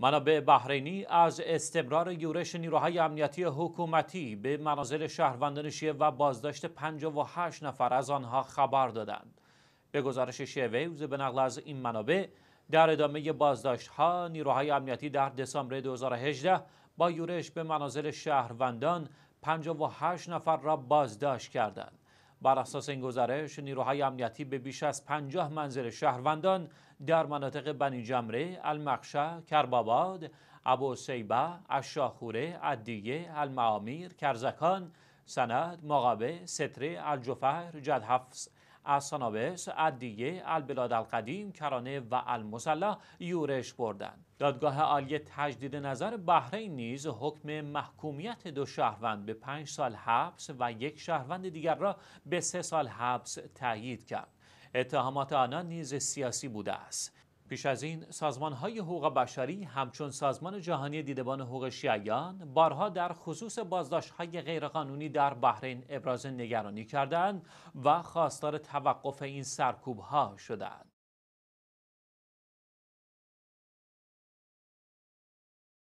منابع بحرینی از استمرار یورش نیروهای امنیتی حکومتی به منازل شهروندان شیعه و بازداشت 58 نفر از آنها خبر دادند. به گزارش شیعه به نقل از این منابع در ادامه بازداشت ها نیروهای امنیتی در دسامبر 2018 با یورش به منازل شهروندان 58 نفر را بازداشت کردند. بر اساس این گزارش نیروهای امنیتی به بیش از 50 منزل شهروندان در مناطق بنی جمره، المقشه، کرباباد، ابو سیبه، اشاخوره، ادیه، المعامیر، کرزکان، سند، مقابه، ستره، الجفهر، جدحفظ، از سنابس، عدیه، البلاد القدیم، کرانه و المسلح یورش بردند. دادگاه عالی تجدید نظر بحرین نیز حکم محکومیت دو شهروند به پنج سال حبس و یک شهروند دیگر را به سه سال حبس تایید کرد. اتهامات آنان نیز سیاسی بوده است. پیش از این سازمان های حقوق بشری همچون سازمان جهانی دیدبان حقوق شیعیان بارها در خصوص بازداشت های غیرقانونی در بحرین ابراز نگرانی کردند و خواستار توقف این سرکوب ها شدند.